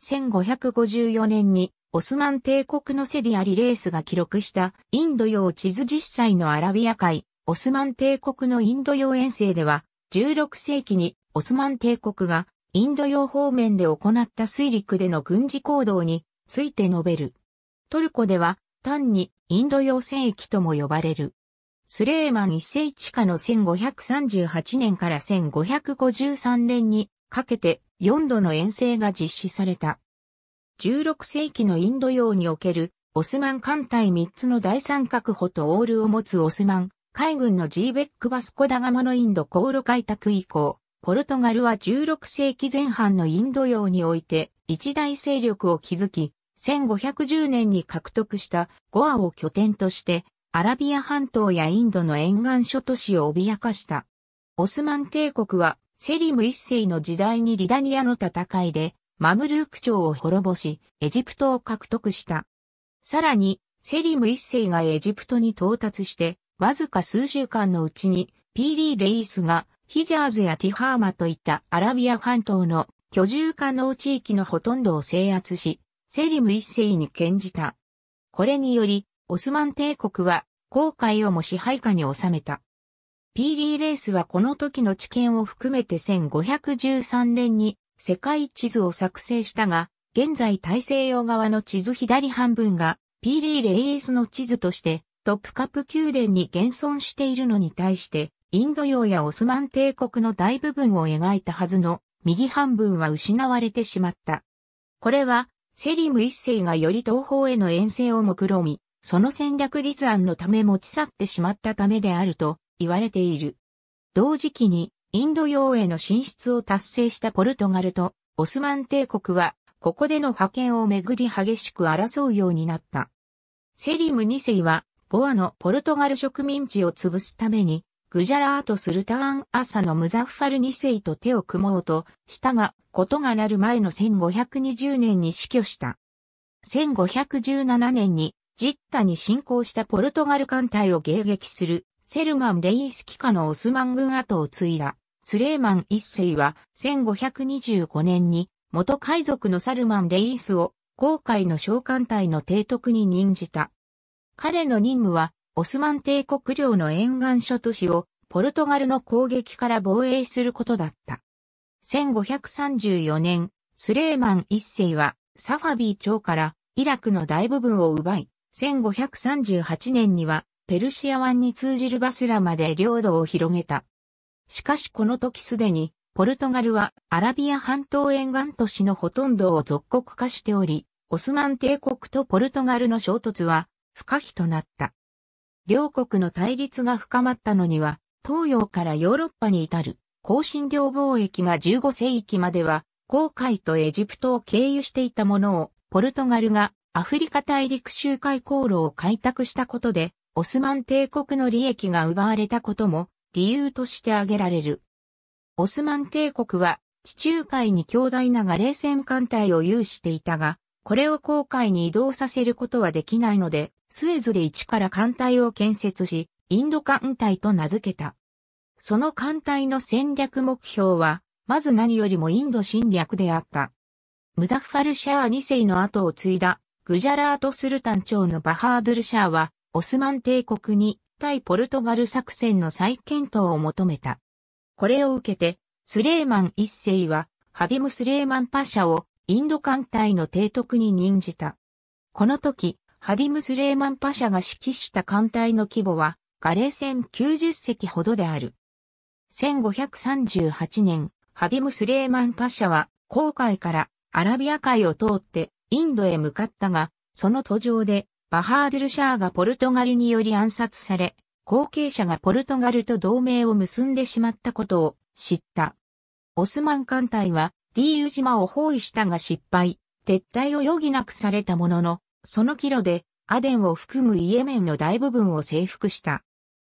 1554年にオスマン帝国のセディアリレースが記録したインド洋地図実際のアラビア海、オスマン帝国のインド洋遠征では、16世紀にオスマン帝国がインド洋方面で行った水陸での軍事行動について述べる。トルコでは単にインド洋戦域とも呼ばれる。スレーマン一世地下の1538年から1553年にかけて4度の遠征が実施された。16世紀のインド洋におけるオスマン艦隊3つの大三角歩とオールを持つオスマン海軍のジーベック・バスコ・ダガマのインド航路開拓以降、ポルトガルは16世紀前半のインド洋において一大勢力を築き、1510年に獲得したゴアを拠点として、アラビア半島やインドの沿岸諸都市を脅かした。オスマン帝国はセリム一世の時代にリダニアの戦いで、マムルーク朝を滅ぼし、エジプトを獲得した。さらに、セリム一世がエジプトに到達して、わずか数週間のうちに、ピーリー・レイスが、ヒジャーズやティハーマといったアラビア半島の居住可能地域のほとんどを制圧し、セリム一世に献じた。これにより、オスマン帝国は、航海をも支配下に収めた。ピーリーレースはこの時の知見を含めて1513年に世界地図を作成したが、現在大西洋側の地図左半分がピーリーレースの地図としてトップカップ宮殿に現存しているのに対して、インド洋やオスマン帝国の大部分を描いたはずの右半分は失われてしまった。これは、セリム一世がより東方への遠征を目論み、その戦略立案のため持ち去ってしまったためであると言われている。同時期にインド洋への進出を達成したポルトガルとオスマン帝国はここでの覇権をめぐり激しく争うようになった。セリム2世はゴアのポルトガル植民地を潰すためにグジャラートスルターン朝のムザフファル2世と手を組もうとしたが、ことがなる前の1520年に死去した。1517年にジッタに侵攻したポルトガル艦隊を迎撃するセルマン・レイスキカのオスマン軍跡を継いだ、スレーマン一世は1525年に元海賊のサルマン・レイスを航海の召喚隊の提督に任じた。彼の任務は、オスマン帝国領の沿岸諸都市をポルトガルの攻撃から防衛することだった。1534年、スレーマン一世はサファビー朝からイラクの大部分を奪い、1538年にはペルシア湾に通じるバスラまで領土を広げた。しかしこの時すでに、ポルトガルはアラビア半島沿岸都市のほとんどを属国化しており、オスマン帝国とポルトガルの衝突は不可避となった。両国の対立が深まったのには、東洋からヨーロッパに至る、香辛料貿易が15世紀までは、航海とエジプトを経由していたものを、ポルトガルがアフリカ大陸周回航路を開拓したことで、オスマン帝国の利益が奪われたことも理由として挙げられる。オスマン帝国は地中海に強大なガレー戦艦隊を有していたが、これを航海に移動させることはできないので、スエズで一から艦隊を建設し、インド艦隊と名付けた。その艦隊の戦略目標は、まず何よりもインド侵略であった。ムザファルシャー2世の後を継いだ、グジャラート・スルタン朝のバハードルシャーは、オスマン帝国に対ポルトガル作戦の再検討を求めた。これを受けて、スレーマン一世は、ハディム・スレーマンパシャをインド艦隊の提督に任じた。この時、ハディム・スレーマンパシャが指揮した艦隊の規模は、ガレー戦90隻ほどである。1538年、ハディム・スレーマンパシャは、航海からアラビア海を通ってインドへ向かったが、その途上でバハードルシャーがポルトガルにより暗殺され、後継者がポルトガルと同盟を結んでしまったことを知った。オスマン艦隊はディーウ島を包囲したが失敗、撤退を余儀なくされたものの、その帰路でアデンを含むイエメンの大部分を征服した。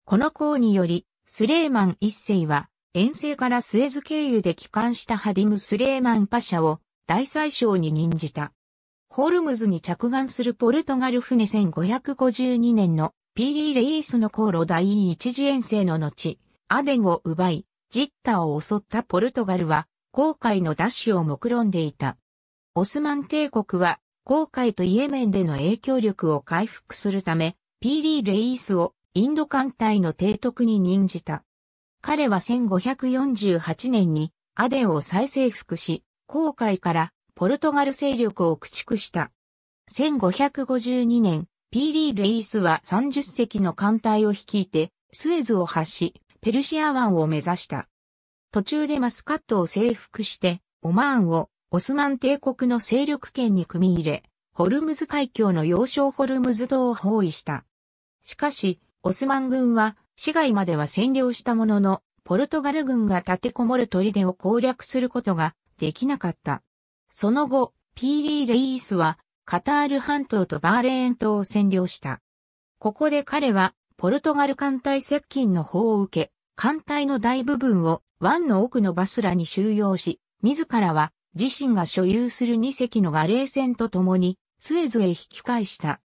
この功により、スレーマン一世は遠征からスエズ経由で帰還したハディム・スレーマンパシャを大宰相に任じた。ホルムズに着岸するポルトガル船1552年のピーリー・レイスの航路第一次遠征の後、アデンを奪い、ジッタを襲ったポルトガルは、航海の奪取を目論んでいた。オスマン帝国は、航海とイエメンでの影響力を回復するため、ピーリー・レイスをインド艦隊の提督に任じた。彼は1548年にアデンを再征服し、航海からポルトガル勢力を駆逐した。1552年、ピーリー・レイスは30隻の艦隊を率いて、スエズを発し、ペルシア湾を目指した。途中でマスカットを征服して、オマーンをオスマン帝国の勢力圏に組み入れ、ホルムズ海峡の要衝ホルムズ島を包囲した。しかし、オスマン軍は、市街までは占領したものの、ポルトガル軍が立てこもる砦を攻略することができなかった。その後、ピーリー・レイースは、カタール半島とバーレーン島を占領した。ここで彼は、ポルトガル艦隊接近の砲を受け、艦隊の大部分を湾の奥のバスラに収容し、自らは自身が所有する2隻のガレー船と共にスエズへ引き返した。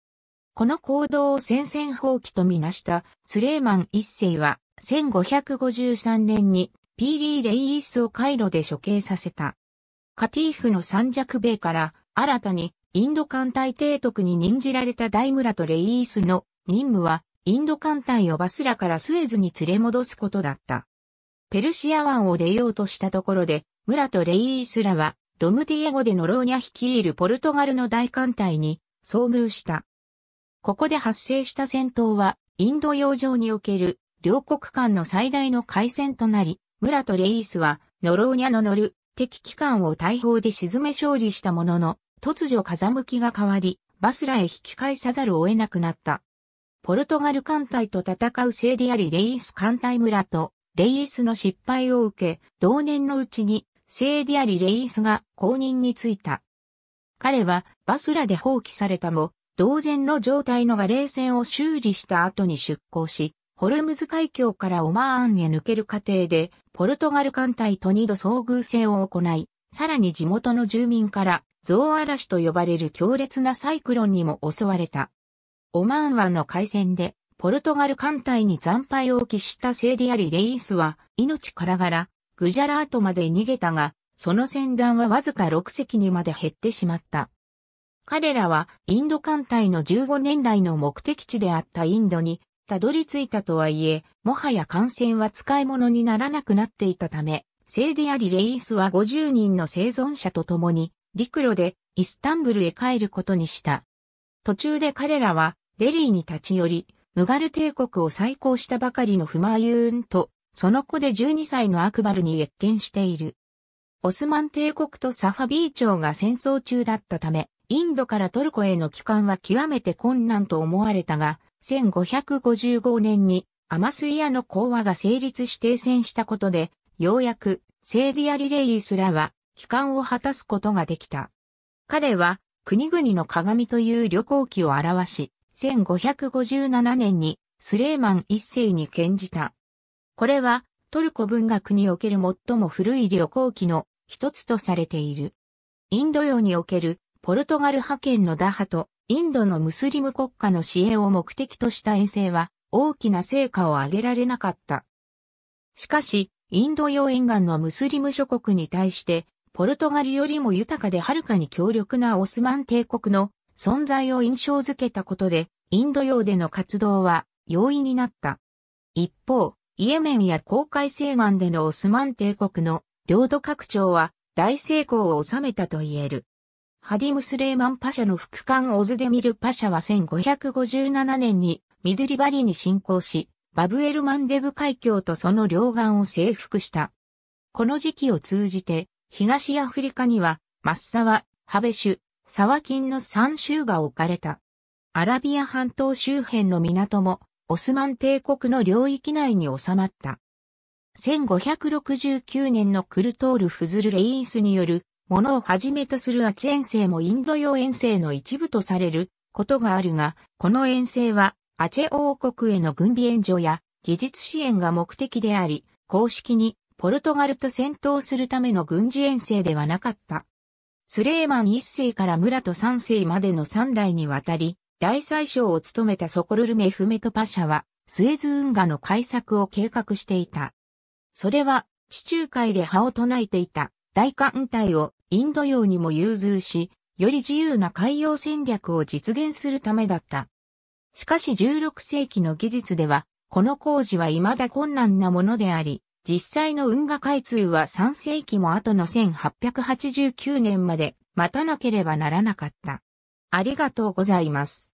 この行動を戦線放棄とみなしたスレーマン一世は1553年にピーリー・レイースをカイロで処刑させた。カティーフの三弱米から新たにインド艦隊提督に任じられた大村とレイースの任務はインド艦隊をバスラからスエズに連れ戻すことだった。ペルシア湾を出ようとしたところで、村とレイースらはドムディエゴでのローニャ率いるポルトガルの大艦隊に遭遇した。ここで発生した戦闘はインド洋上における両国間の最大の海戦となり、村とレイースはノローニャの乗る敵機関を大砲で沈め勝利したものの、突如風向きが変わり、バスラへ引き返さざるを得なくなった。ポルトガル艦隊と戦う聖デでありレイス艦隊村とレイスの失敗を受け、同年のうちにセイディアリ・レイスが公認に就いた。彼はバスラで放棄されたも、同然の状態のガレー船を修理した後に出港し、ホルムズ海峡からオマーンへ抜ける過程で、ポルトガル艦隊と二度遭遇戦を行い、さらに地元の住民からゾウ嵐と呼ばれる強烈なサイクロンにも襲われた。オマーン湾の海戦で、ポルトガル艦隊に惨敗を喫したセーディアリ・レイスは、命からがら、グジャラートまで逃げたが、その船団はわずか6隻にまで減ってしまった。彼らはインド艦隊の15年来の目的地であったインドにたどり着いたとはいえ、もはや艦船は使い物にならなくなっていたため、聖でありレイスは50人の生存者と共に、陸路でイスタンブルへ帰ることにした。途中で彼らはデリーに立ち寄り、ムガル帝国を再興したばかりのフマユーンと、その子で12歳のアクバルに謁見している。オスマン帝国とサファビー朝が戦争中だったため、インドからトルコへの帰還は極めて困難と思われたが、1555年にアマスイアの講和が成立し停戦したことで、ようやくセーディア・リレイスらは帰還を果たすことができた。彼は国々の鏡という旅行記を表し、1557年にスレーマン一世に献じた。これはトルコ文学における最も古い旅行記の一つとされている。インド洋におけるポルトガル派遣の打破とインドのムスリム国家の支援を目的とした遠征は大きな成果を上げられなかった。しかし、インド洋沿岸のムスリム諸国に対して、ポルトガルよりも豊かではるかに強力なオスマン帝国の存在を印象づけたことで、インド洋での活動は容易になった。一方、イエメンや公海西岸でのオスマン帝国の領土拡張は大成功を収めたと言える。ハディムスレーマンパシャの副官オズデミルパシャは1557年にミドリバリに侵攻し、バブエルマンデブ海峡とその両岸を征服した。この時期を通じて、東アフリカには、マッサワ、ハベシュ、サワキンの3州が置かれた。アラビア半島周辺の港も、オスマン帝国の領域内に収まった。1569年のクルトール・フズル・レイースによるものをはじめとするアチ遠征もインド洋遠征の一部とされることがあるが、この遠征はアチェ王国への軍備援助や技術支援が目的であり、公式にポルトガルと戦闘するための軍事遠征ではなかった。スレーマン一世から村と三世までの三代にわたり、大宰相を務めたソコルルメフメトパシャは、スエズ運河の開削を計画していた。それは、地中海で葉を唱えていた大艦隊をインド洋にも融通し、より自由な海洋戦略を実現するためだった。しかし16世紀の技術では、この工事は未だ困難なものであり、実際の運河開通は3世紀も後の1889年まで待たなければならなかった。ありがとうございます。